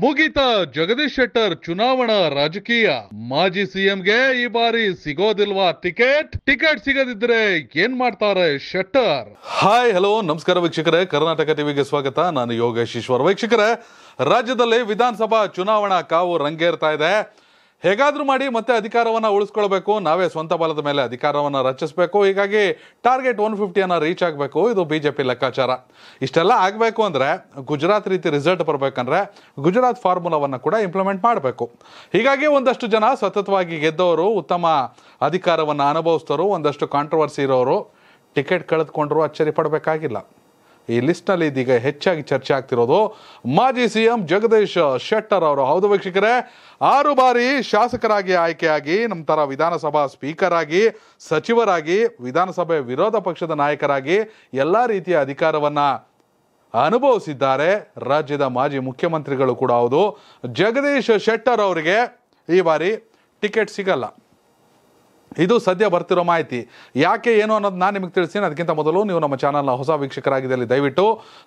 ಮುಗಿತ ಜಗದೀಶ್ ಶೆಟ್ಟರ್ ಚುನಾವಣಾ ರಾಜಕೀಯ ಮಾಜಿ ಸಿಎಂಗೆ ಈ ಬಾರಿ ಸಿಗೋದಿಲ್ವಾ ಟಿಕೆಟ್ ಟಿಕೆಟ್ ಸಿಗದಿದ್ರೆ ಏನ್ ಮಾಡ್ತಾರೆ ಶೆಟ್ಟರ್ ಹಾಯ್ ಹಲೋ ನಮಸ್ಕಾರ ವೀಕ್ಷಕರೇ ಕರ್ನಾಟಕ ಟಿವಿಗೆ ಸ್ವಾಗತ ನಾನು ಯೋಗೇಶ್ ಈಶ್ವರ್ ವೀಕ್ಷಕರೇ ರಾಜ್ಯದಲ್ಲಿ ವಿಧಾನಸಭಾ ಚುನಾವಣಾ ಕಾವು ರಂಗೇರ್ತಾ ಇದೆ ಹೇಗಾದರೂ ಮಾಡಿ ಮತ್ತೆ ಅಧಿಕಾರವನ್ನು ಉಳಿಸ್ಕೊಳ್ಬೇಕು ನಾವೇ ಸ್ವಂತ ಬಲದ ಮೇಲೆ ಅಧಿಕಾರವನ್ನು ರಚಿಸಬೇಕು ಹೀಗಾಗಿ ಟಾರ್ಗೆಟ್ ಒನ್ ಫಿಫ್ಟಿಯನ್ನು ರೀಚ್ ಆಗಬೇಕು ಇದು ಬಿಜೆಪಿ ಲೆಕ್ಕಾಚಾರ ಇಷ್ಟೆಲ್ಲ ಆಗಬೇಕು ಅಂದರೆ ಗುಜರಾತ್ ರೀತಿ ರಿಸಲ್ಟ್ ಬರಬೇಕಂದ್ರೆ ಗುಜರಾತ್ ಫಾರ್ಮುಲಾವನ್ನು ಕೂಡ ಇಂಪ್ಲಿಮೆಂಟ್ ಮಾಡಬೇಕು ಹೀಗಾಗಿ ಒಂದಷ್ಟು ಜನ ಸತತವಾಗಿ ಗೆದ್ದವರು ಉತ್ತಮ ಅಧಿಕಾರವನ್ನು ಅನುಭವಿಸ್ತವರು ಒಂದಷ್ಟು ಕಾಂಟ್ರವರ್ಸಿ ಇರೋರು ಟಿಕೆಟ್ ಕಳೆದುಕೊಂಡ್ರು ಅಚ್ಚರಿ ಪಡಬೇಕಾಗಿಲ್ಲ ಈ ಲಿಸ್ಟ್ನಲ್ಲಿ ಇದೀಗ ಹೆಚ್ಚಾಗಿ ಚರ್ಚೆ ಆಗ್ತಿರೋದು ಮಾಜಿ ಎಂ ಜಗದೀಶ್ ಶೆಟ್ಟರ್ ಅವರು ಹೌದು ವೀಕ್ಷಕರೇ ಆರು ಬಾರಿ ಶಾಸಕರಾಗಿ ಆಯ್ಕೆಯಾಗಿ ನಮ್ಮ ಥರ ವಿಧಾನಸಭಾ ಸ್ಪೀಕರ್ ಆಗಿ ಸಚಿವರಾಗಿ ವಿಧಾನಸಭೆ ವಿರೋಧ ಪಕ್ಷದ ನಾಯಕರಾಗಿ ಎಲ್ಲ ರೀತಿಯ ಅಧಿಕಾರವನ್ನು ಅನುಭವಿಸಿದ್ದಾರೆ ರಾಜ್ಯದ ಮಾಜಿ ಮುಖ್ಯಮಂತ್ರಿಗಳು ಕೂಡ ಹೌದು ಜಗದೀಶ್ ಶೆಟ್ಟರ್ ಅವರಿಗೆ ಈ ಬಾರಿ ಟಿಕೆಟ್ ಸಿಗಲ್ಲ ಇದು ಸದ್ಯ ಬರ್ತಿರೋ ಮಾಹಿತಿ ಯಾಕೆ ಏನು ಅನ್ನೋದು ನಾನು ನಿಮಗೆ ತಿಳಿಸ್ತೀನಿ ಅದಕ್ಕಿಂತ ಮೊದಲು ನೀವು ನಮ್ಮ ಚಾನಲ್ನ ಹೊಸ ವೀಕ್ಷಕರಾಗಿದ್ದಲ್ಲಿ ದಯವಿಟ್ಟು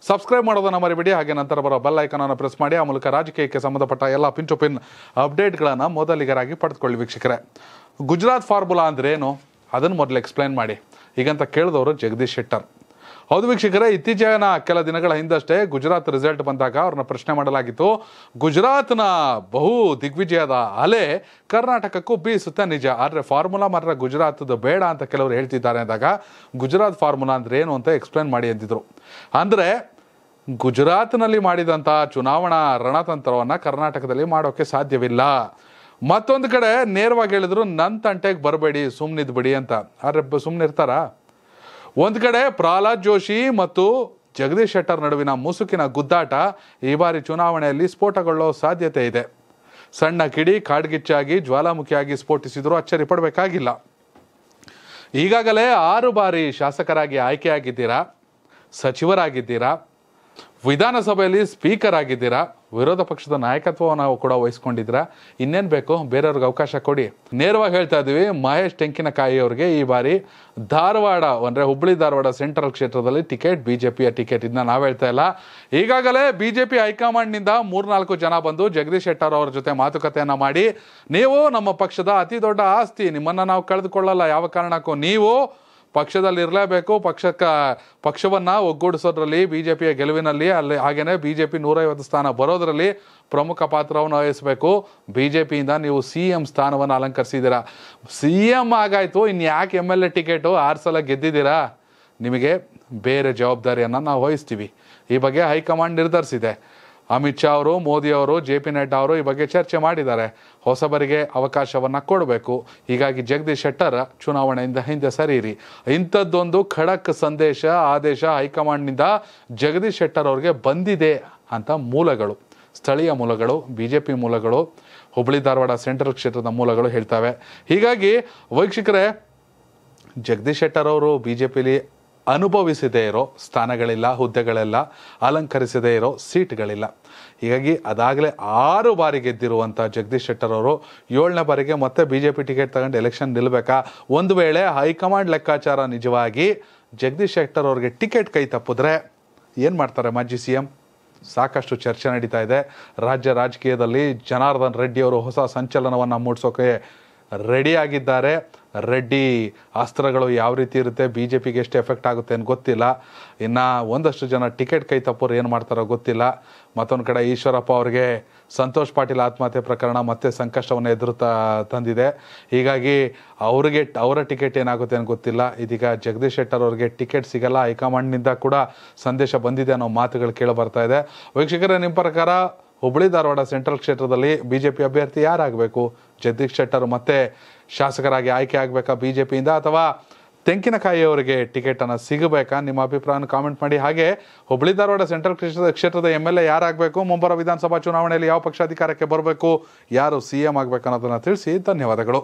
ಸಬ್ಸ್ಕ್ರೈಬ್ ಮಾಡೋದನ್ನು ಮರಿಬೇಡಿ ಹಾಗೆ ನಂತರ ಬರೋ ಬೆಲ್ ಅನ್ನು ಪ್ರೆಸ್ ಮಾಡಿ ಆ ಮೂಲಕ ರಾಜಕೀಯಕ್ಕೆ ಸಂಬಂಧಪಟ್ಟ ಎಲ್ಲ ಪಿಂಚು ಪಿನ್ ಅಪ್ಡೇಟ್ಗಳನ್ನು ಮೊದಲಿಗರಾಗಿ ಪಡೆದುಕೊಳ್ಳಿ ವೀಕ್ಷಕರೇ ಗುಜರಾತ್ ಫಾರ್ಮುಲಾ ಅಂದರೆ ಏನು ಅದನ್ನು ಮೊದಲು ಎಕ್ಸ್ಪ್ಲೈನ್ ಮಾಡಿ ಈಗಂತ ಕೇಳಿದವರು ಜಗದೀಶ್ ಶೆಟ್ಟರ್ ಹೌದು ವೀಕ್ಷಕರೇ ಇತ್ತೀಚಿನ ಕೆಲ ದಿನಗಳ ಹಿಂದಷ್ಟೇ ಗುಜರಾತ್ ರಿಸಲ್ಟ್ ಬಂದಾಗ ಅವ್ರನ್ನ ಪ್ರಶ್ನೆ ಮಾಡಲಾಗಿತ್ತು ಗುಜರಾತ್ನ ಬಹು ದಿಗ್ವಿಜಯದ ಅಲೆ ಕರ್ನಾಟಕಕ್ಕೂ ಬೀಸುತ್ತೆ ನಿಜ ಆದರೆ ಫಾರ್ಮುಲಾ ಮಾತ್ರ ಗುಜರಾತದ ಬೇಡ ಅಂತ ಕೆಲವರು ಹೇಳ್ತಿದ್ದಾರೆ ಅಂದಾಗ ಗುಜರಾತ್ ಫಾರ್ಮುಲಾ ಅಂದ್ರೆ ಏನು ಅಂತ ಎಕ್ಸ್ಪ್ಲೇನ್ ಮಾಡಿ ಅಂತಿದ್ರು ಅಂದರೆ ಗುಜರಾತ್ನಲ್ಲಿ ಮಾಡಿದಂಥ ಚುನಾವಣಾ ರಣತಂತ್ರವನ್ನು ಕರ್ನಾಟಕದಲ್ಲಿ ಮಾಡೋಕ್ಕೆ ಸಾಧ್ಯವಿಲ್ಲ ಮತ್ತೊಂದು ಕಡೆ ನೇರವಾಗಿ ಹೇಳಿದ್ರು ನನ್ನ ತಂಟೆಗೆ ಬರಬೇಡಿ ಸುಮ್ಮನಿದ್ಬಿಡಿ ಅಂತ ಆದರೆ ಸುಮ್ಮನಿರ್ತಾರಾ ಒಂದು ಕಡೆ ಪ್ರಹ್ಲಾದ್ ಜೋಶಿ ಮತ್ತು ಜಗದೀಶ್ ಶೆಟ್ಟರ್ ನಡುವಿನ ಮುಸುಕಿನ ಗುದ್ದಾಟ ಈ ಬಾರಿ ಚುನಾವಣೆಯಲ್ಲಿ ಸ್ಫೋಟಗೊಳ್ಳೋ ಸಾಧ್ಯತೆ ಇದೆ ಸಣ್ಣ ಕಿಡಿ ಕಾಡ್ಗಿಚ್ಚಾಗಿ ಜ್ವಾಲಾಮುಖಿಯಾಗಿ ಸ್ಫೋಟಿಸಿದರೂ ಅಚ್ಚರಿ ಪಡಬೇಕಾಗಿಲ್ಲ ಈಗಾಗಲೇ ಆರು ಬಾರಿ ಶಾಸಕರಾಗಿ ಆಯ್ಕೆಯಾಗಿದ್ದೀರಾ ಸಚಿವರಾಗಿದ್ದೀರಾ ವಿಧಾನಸಭೆಯಲ್ಲಿ ಸ್ಪೀಕರ್ ಆಗಿದ್ದೀರಾ ವಿರೋಧ ಪಕ್ಷದ ನಾಯಕತ್ವವನ್ನು ನಾವು ಕೂಡ ವಹಿಸ್ಕೊಂಡಿದ್ರ ಇನ್ನೇನು ಬೇಕು ಬೇರೆಯವ್ರಿಗೆ ಅವಕಾಶ ಕೊಡಿ ನೇರವಾಗಿ ಹೇಳ್ತಾ ಇದ್ದೀವಿ ಮಹೇಶ್ ಟೆಂಕಿನಕಾಯಿ ಅವರಿಗೆ ಈ ಬಾರಿ ಧಾರವಾಡ ಅಂದರೆ ಹುಬ್ಬಳ್ಳಿ ಧಾರವಾಡ ಸೆಂಟ್ರಲ್ ಕ್ಷೇತ್ರದಲ್ಲಿ ಟಿಕೆಟ್ ಬಿ ಜೆ ಪಿಯ ಟಿಕೆಟ್ ಇದನ್ನ ನಾವು ಹೇಳ್ತಾ ಇಲ್ಲ ಈಗಾಗಲೇ ಬಿ ಜೆ ಪಿ ಹೈಕಮಾಂಡ್ನಿಂದ ಮೂರ್ನಾಲ್ಕು ಜನ ಬಂದು ಜಗದೀಶ್ ಶೆಟ್ಟರ್ ಅವರ ಜೊತೆ ಮಾತುಕತೆಯನ್ನು ಮಾಡಿ ನೀವು ನಮ್ಮ ಪಕ್ಷದ ಅತಿ ದೊಡ್ಡ ಆಸ್ತಿ ನಿಮ್ಮನ್ನು ನಾವು ಕಳೆದುಕೊಳ್ಳಲ್ಲ ಯಾವ ಕಾರಣಕ್ಕೂ ನೀವು ಪಕ್ಷದಲ್ಲಿರಲೇಬೇಕು ಪಕ್ಷಕ್ಕೆ ಪಕ್ಷವನ್ನು ಒಗ್ಗೂಡಿಸೋದ್ರಲ್ಲಿ ಬಿ ಜೆ ಪಿಯ ಗೆಲುವಿನಲ್ಲಿ ಅಲ್ಲಿ ಹಾಗೆಯೇ ಬಿ ಜೆ ಪಿ ನೂರೈವತ್ತು ಸ್ಥಾನ ಬರೋದರಲ್ಲಿ ಪ್ರಮುಖ ಪಾತ್ರವನ್ನು ವಹಿಸಬೇಕು ಬಿ ಜೆ ಪಿಯಿಂದ ನೀವು ಸಿ ಎಂ ಸ್ಥಾನವನ್ನು ಅಲಂಕರಿಸಿದ್ದೀರಾ ಸಿ ಎಂ ಆಗಾಯಿತು ಇನ್ನು ಯಾಕೆ ಎಮ್ ಎಲ್ ಎ ಟಿಕೆಟು ಆರು ಸಲ ಗೆದ್ದಿದ್ದೀರಾ ನಿಮಗೆ ಬೇರೆ ಜವಾಬ್ದಾರಿಯನ್ನು ನಾವು ವಹಿಸ್ತೀವಿ ಈ ಬಗ್ಗೆ ಹೈಕಮಾಂಡ್ ನಿರ್ಧರಿಸಿದೆ ಅಮಿತ್ ಶಾ ಅವರು ಮೋದಿ ಅವರು ಜೆ ಪಿ ನಡ್ಡಾ ಅವರು ಈ ಬಗ್ಗೆ ಚರ್ಚೆ ಮಾಡಿದ್ದಾರೆ ಹೊಸಬರಿಗೆ ಅವಕಾಶವನ್ನು ಕೊಡಬೇಕು ಹೀಗಾಗಿ ಜಗದೀಶ್ ಶೆಟ್ಟರ್ ಚುನಾವಣೆಯಿಂದ ಹಿಂದೆ ಸರಿಯಿರಿ ಇಂಥದ್ದೊಂದು ಖಡಕ್ ಸಂದೇಶ ಆದೇಶ ಹೈಕಮಾಂಡ್ನಿಂದ ಜಗದೀಶ್ ಶೆಟ್ಟರ್ ಅವರಿಗೆ ಬಂದಿದೆ ಅಂತ ಮೂಲಗಳು ಸ್ಥಳೀಯ ಮೂಲಗಳು ಬಿ ಜೆ ಪಿ ಮೂಲಗಳು ಹುಬ್ಬಳ್ಳಿ ಧಾರವಾಡ ಸೆಂಟ್ರಲ್ ಕ್ಷೇತ್ರದ ಮೂಲಗಳು ಹೇಳ್ತವೆ ಹೀಗಾಗಿ ವೀಕ್ಷಕರೇ ಜಗದೀಶ್ ಶೆಟ್ಟರ್ ಅವರು ಬಿ ಜೆ ಪಿಲಿ ಅನುಭವಿಸದೇ ಇರೋ ಸ್ಥಾನಗಳಿಲ್ಲ ಹುದ್ದೆಗಳೆಲ್ಲ ಅಲಂಕರಿಸದೇ ಇರೋ ಸೀಟ್ಗಳಿಲ್ಲ ಹೀಗಾಗಿ ಅದಾಗಲೇ ಆರು ಬಾರಿ ಗೆದ್ದಿರುವಂಥ ಜಗದೀಶ್ ಶೆಟ್ಟರ್ ಅವರು ಏಳನೇ ಬಾರಿಗೆ ಮತ್ತೆ ಬಿ ಜೆ ಪಿ ಟಿಕೆಟ್ ತಗೊಂಡು ಎಲೆಕ್ಷನ್ ನಿಲ್ಲಬೇಕಾ ಒಂದು ವೇಳೆ ಹೈಕಮಾಂಡ್ ಲೆಕ್ಕಾಚಾರ ನಿಜವಾಗಿ ಜಗದೀಶ್ ಶೆಟ್ಟರ್ ಅವ್ರಿಗೆ ಟಿಕೆಟ್ ಕೈ ತಪ್ಪಿದ್ರೆ ಏನು ಮಾಡ್ತಾರೆ ಮಾಜಿ ಸಿ ಎಂ ಸಾಕಷ್ಟು ಚರ್ಚೆ ನಡೀತಾ ಇದೆ ರಾಜ್ಯ ರಾಜಕೀಯದಲ್ಲಿ ಜನಾರ್ದನ್ ರೆಡ್ಡಿ ಅವರು ಹೊಸ ಸಂಚಲನವನ್ನು ಮೂಡಿಸೋಕೆ ರೆಡಿಯಾಗಿದ್ದಾರೆ ರೆಡ್ಡಿ ಅಸ್ತ್ರಗಳು ಯಾವ ರೀತಿ ಇರುತ್ತೆ ಬಿ ಜೆ ಪಿಗೆ ಎಷ್ಟು ಎಫೆಕ್ಟ್ ಆಗುತ್ತೆ ಅಂತ ಗೊತ್ತಿಲ್ಲ ಇನ್ನು ಒಂದಷ್ಟು ಜನ ಟಿಕೆಟ್ ಕೈ ತಪ್ಪೋರು ಏನು ಮಾಡ್ತಾರೋ ಗೊತ್ತಿಲ್ಲ ಮತ್ತೊಂದು ಕಡೆ ಈಶ್ವರಪ್ಪ ಅವರಿಗೆ ಸಂತೋಷ್ ಪಾಟೀಲ್ ಆತ್ಮಹತ್ಯೆ ಪ್ರಕರಣ ಮತ್ತೆ ಸಂಕಷ್ಟವನ್ನು ಎದುರು ತಂದಿದೆ ಹೀಗಾಗಿ ಅವರಿಗೆ ಅವರ ಟಿಕೆಟ್ ಏನಾಗುತ್ತೆ ಅಂತ ಗೊತ್ತಿಲ್ಲ ಇದೀಗ ಜಗದೀಶ್ ಶೆಟ್ಟರ್ ಅವರಿಗೆ ಟಿಕೆಟ್ ಸಿಗಲ್ಲ ಹೈಕಮಾಂಡ್ನಿಂದ ಕೂಡ ಸಂದೇಶ ಬಂದಿದೆ ಅನ್ನೋ ಮಾತುಗಳು ಕೇಳಿ ಬರ್ತಾ ಇದೆ ವೀಕ್ಷಕರೇ ನಿಮ್ಮ ಪ್ರಕಾರ ಹುಬ್ಬಳ್ಳಿ ಧಾರವಾಡ ಸೆಂಟ್ರಲ್ ಕ್ಷೇತ್ರದಲ್ಲಿ ಬಿಜೆಪಿ ಅಭ್ಯರ್ಥಿ ಯಾರಾಗಬೇಕು ಜಗದೀಶ್ ಶೆಟ್ಟರ್ ಮತ್ತೆ ಶಾಸಕರಾಗಿ ಆಯ್ಕೆ ಆಗಬೇಕಾ ಬಿಜೆಪಿಯಿಂದ ಅಥವಾ ತೆಂಕಿನಕಾಯಿಯವರಿಗೆ ಟಿಕೆಟನ್ನು ಸಿಗಬೇಕಾ ನಿಮ್ಮ ಅಭಿಪ್ರಾಯವನ್ನು ಕಾಮೆಂಟ್ ಮಾಡಿ ಹಾಗೆ ಹುಬ್ಬಳ್ಳಿ ಧಾರವಾಡ ಸೆಂಟ್ರಲ್ ಕ್ಷೇತ್ರದ ಕ್ಷೇತ್ರದ ಎಮ್ ಎಲ್ ಎ ಯಾರಾಗಬೇಕು ಮುಂಬರುವ ವಿಧಾನಸಭಾ ಚುನಾವಣೆಯಲ್ಲಿ ಯಾವ ಪಕ್ಷ ಅಧಿಕಾರಕ್ಕೆ ಬರಬೇಕು ಯಾರು ಸಿ ಎಂ ಆಗಬೇಕು ಅನ್ನೋದನ್ನು ತಿಳಿಸಿ ಧನ್ಯವಾದಗಳು